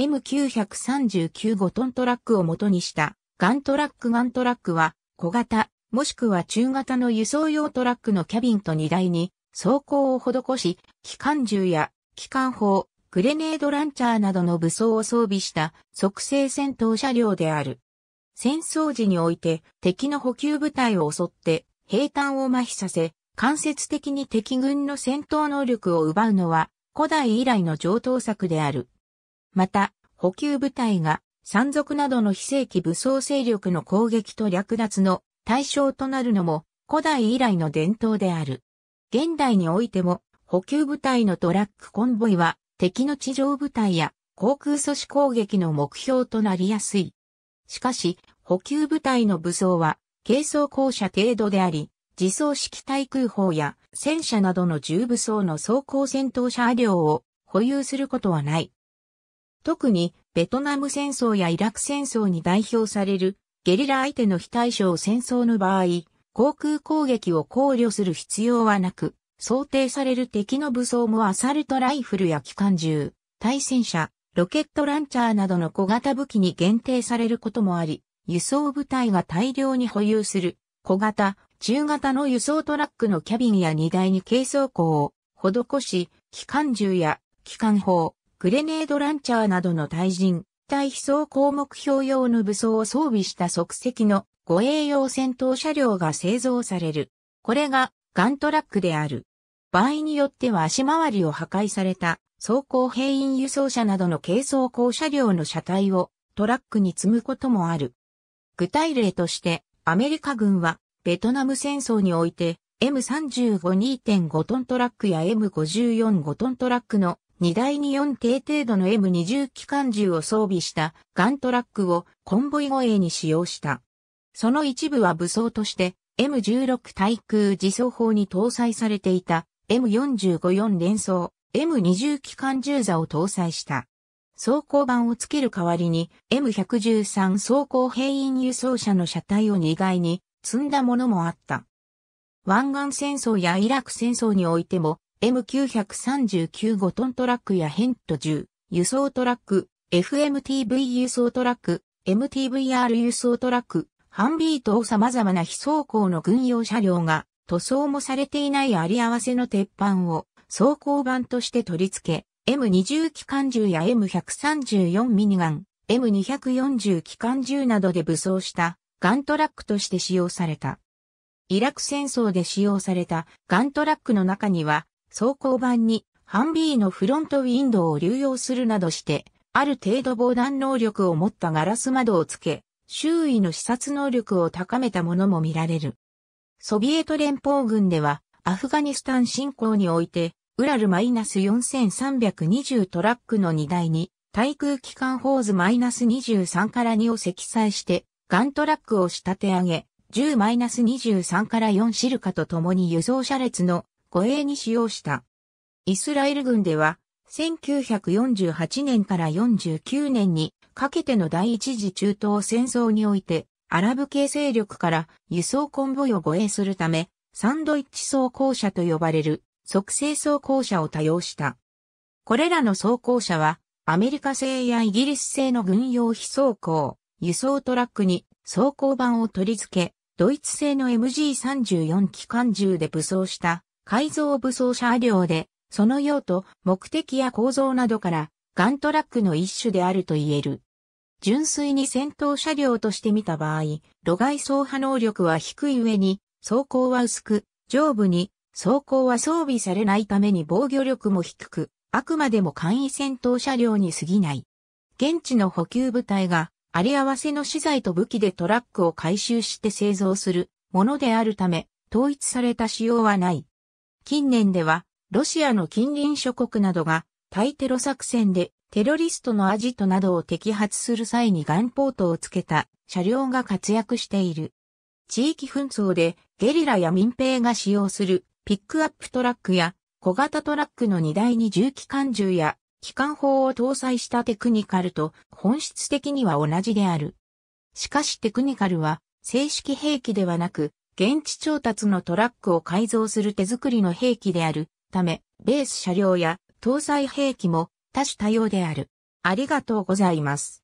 M939 5トントラックを元にしたガントラックガントラックは小型もしくは中型の輸送用トラックのキャビンと荷台に装甲を施し、機関銃や機関砲、グレネードランチャーなどの武装を装備した即成戦闘車両である。戦争時において敵の補給部隊を襲って兵隊を麻痺させ、間接的に敵軍の戦闘能力を奪うのは古代以来の上等策である。また、補給部隊が山賊などの非正規武装勢力の攻撃と略奪の対象となるのも古代以来の伝統である。現代においても補給部隊のトラックコンボイは敵の地上部隊や航空阻止攻撃の目標となりやすい。しかし、補給部隊の武装は軽装校舎程度であり、自走式対空砲や戦車などの重武装の装甲戦闘車両を保有することはない。特にベトナム戦争やイラク戦争に代表されるゲリラ相手の非対称戦争の場合、航空攻撃を考慮する必要はなく、想定される敵の武装もアサルトライフルや機関銃、対戦車、ロケットランチャーなどの小型武器に限定されることもあり、輸送部隊が大量に保有する小型、中型の輸送トラックのキャビンや荷台に軽装甲を施し、機関銃や機関砲、グレネードランチャーなどの対人、対飛走項目標用の武装を装備した即席の護衛用戦闘車両が製造される。これがガントラックである。場合によっては足回りを破壊された装甲兵員輸送車などの軽装甲車両の車体をトラックに積むこともある。具体例としてアメリカ軍はベトナム戦争において M35 2.5トントラックや M54 5トントラックの二台に4艇程度の M20 機関銃を装備したガントラックをコンボイ護衛に使用した。その一部は武装として M16 対空自走砲に搭載されていた M454 連装 M20 機関銃座を搭載した。装甲板をつける代わりに M113 装甲兵員輸送車の車体を荷台に積んだものもあった。湾岸戦争やイラク戦争においても M939 5トントラックやヘント10、輸送トラック、FMTV 輸送トラック、MTVR 輸送トラック、ハンビー等様々な非走行の軍用車両が塗装もされていないあり合わせの鉄板を装甲板として取り付け、M20 機関銃や M134 ミニガン、M240 機関銃などで武装したガントラックとして使用された。イラク戦争で使用されたガントラックの中には装甲版にハンビーのフロントウィンドウを流用するなどして、ある程度防弾能力を持ったガラス窓をつけ、周囲の視察能力を高めたものも見られる。ソビエト連邦軍では、アフガニスタン侵攻において、ウラル -4320 トラックの荷台に、対空機関ホーズ -23 から2を積載して、ガントラックを仕立て上げ、10-23から4シルカと共に輸送車列の護衛に使用した。イスラエル軍では、1948年から49年にかけての第一次中東戦争において、アラブ系勢力から輸送コンボイを護衛するため、サンドイッチ装甲車と呼ばれる即成装甲車を多用した。これらの装甲車は、アメリカ製やイギリス製の軍用非装甲、輸送トラックに装甲板を取り付け、ドイツ製の MG34 機関銃で武装した改造武装車両で、その用途、目的や構造などから、ガントラックの一種であると言える。純粋に戦闘車両として見た場合、路外走破能力は低い上に、走行は薄く、上部に、走行は装備されないために防御力も低く、あくまでも簡易戦闘車両に過ぎない。現地の補給部隊が、あり合わせの資材と武器でトラックを回収して製造するものであるため、統一された仕様はない。近年では、ロシアの近隣諸国などが、対テロ作戦でテロリストのアジトなどを摘発する際にガンポートをつけた車両が活躍している。地域紛争でゲリラや民兵が使用するピックアップトラックや小型トラックの荷台に重機関銃や機関砲を搭載したテクニカルと本質的には同じである。しかしテクニカルは正式兵器ではなく現地調達のトラックを改造する手作りの兵器であるため、ベース車両や搭載兵器も多種多様である。ありがとうございます。